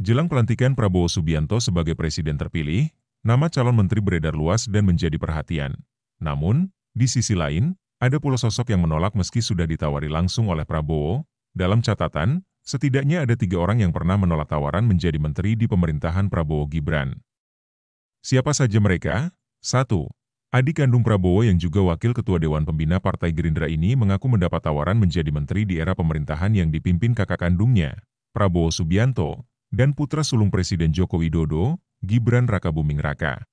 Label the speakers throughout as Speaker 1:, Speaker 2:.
Speaker 1: Jelang pelantikan Prabowo Subianto sebagai presiden terpilih, nama calon menteri beredar luas dan menjadi perhatian. Namun, di sisi lain, ada pula sosok yang menolak meski sudah ditawari langsung oleh Prabowo. Dalam catatan, setidaknya ada tiga orang yang pernah menolak tawaran menjadi menteri di pemerintahan Prabowo Gibran. Siapa saja mereka? 1. Adik kandung Prabowo yang juga wakil ketua Dewan Pembina Partai Gerindra ini mengaku mendapat tawaran menjadi menteri di era pemerintahan yang dipimpin kakak kandungnya, Prabowo Subianto, dan putra sulung Presiden Joko Widodo, Gibran Raka Buming Raka.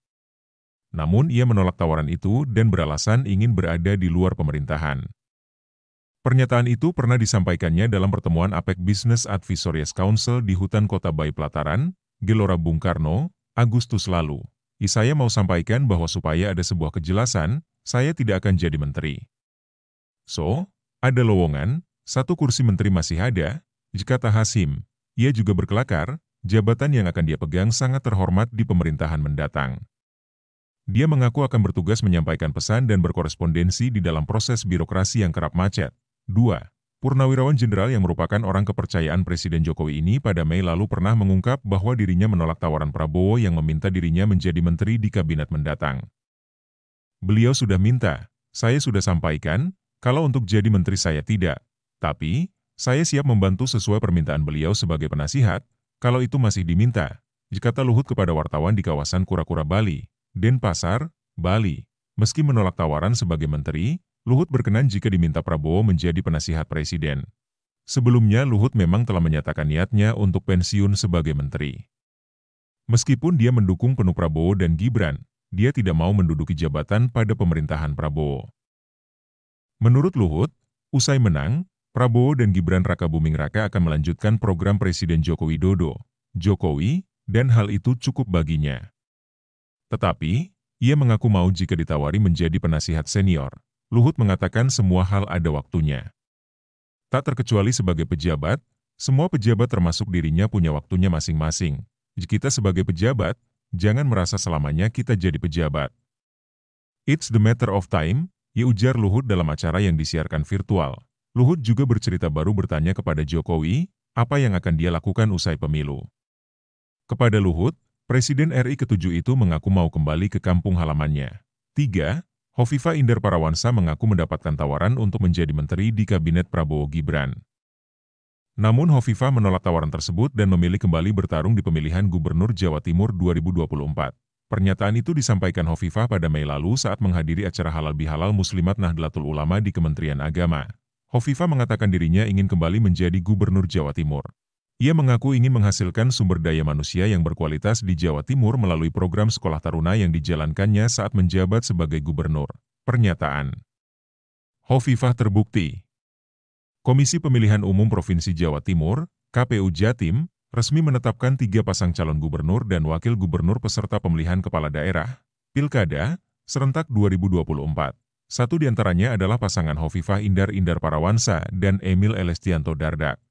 Speaker 1: Namun ia menolak tawaran itu dan beralasan ingin berada di luar pemerintahan. Pernyataan itu pernah disampaikannya dalam pertemuan APEC Business Advisory Council di hutan kota Bayi Pelataran, Gelora Bung Karno, Agustus lalu. Saya mau sampaikan bahwa supaya ada sebuah kejelasan, saya tidak akan jadi menteri. So, ada lowongan, satu kursi menteri masih ada, jika tak hasim. Ia juga berkelakar, jabatan yang akan dia pegang sangat terhormat di pemerintahan mendatang. Dia mengaku akan bertugas menyampaikan pesan dan berkorespondensi di dalam proses birokrasi yang kerap macet. 2. Purnawirawan Jenderal yang merupakan orang kepercayaan Presiden Jokowi ini pada Mei lalu pernah mengungkap bahwa dirinya menolak tawaran Prabowo yang meminta dirinya menjadi menteri di kabinet mendatang. Beliau sudah minta, saya sudah sampaikan, kalau untuk jadi menteri saya tidak. Tapi, saya siap membantu sesuai permintaan beliau sebagai penasihat, kalau itu masih diminta, kata Luhut kepada wartawan di kawasan Kura-Kura Bali, Denpasar, Bali. Meski menolak tawaran sebagai menteri, Luhut berkenan jika diminta Prabowo menjadi penasihat presiden. Sebelumnya Luhut memang telah menyatakan niatnya untuk pensiun sebagai menteri. Meskipun dia mendukung penuh Prabowo dan Gibran, dia tidak mau menduduki jabatan pada pemerintahan Prabowo. Menurut Luhut, usai menang, Prabowo dan Gibran Raka Buming Raka akan melanjutkan program Presiden Joko Widodo, Jokowi, dan hal itu cukup baginya. Tetapi, ia mengaku mau jika ditawari menjadi penasihat senior. Luhut mengatakan semua hal ada waktunya. Tak terkecuali sebagai pejabat, semua pejabat termasuk dirinya punya waktunya masing-masing. Jika Kita sebagai pejabat, jangan merasa selamanya kita jadi pejabat. It's the matter of time, ia ujar Luhut dalam acara yang disiarkan virtual. Luhut juga bercerita baru bertanya kepada Jokowi, apa yang akan dia lakukan usai pemilu. Kepada Luhut, Presiden RI ketujuh itu mengaku mau kembali ke kampung halamannya. 3. Hovifa Indar Parawansa mengaku mendapatkan tawaran untuk menjadi menteri di Kabinet Prabowo Gibran. Namun Hovifa menolak tawaran tersebut dan memilih kembali bertarung di pemilihan Gubernur Jawa Timur 2024. Pernyataan itu disampaikan Hovifa pada Mei lalu saat menghadiri acara halal bihalal Muslimat Nahdlatul Ulama di Kementerian Agama. Hovifa mengatakan dirinya ingin kembali menjadi gubernur Jawa Timur. Ia mengaku ingin menghasilkan sumber daya manusia yang berkualitas di Jawa Timur melalui program Sekolah Taruna yang dijalankannya saat menjabat sebagai gubernur. Pernyataan Hovifah terbukti Komisi Pemilihan Umum Provinsi Jawa Timur, KPU Jatim, resmi menetapkan tiga pasang calon gubernur dan wakil gubernur peserta pemilihan kepala daerah, Pilkada, serentak 2024. Satu di antaranya adalah pasangan Hovifah Indar Indar Parawansa dan Emil Elestianto Dardak.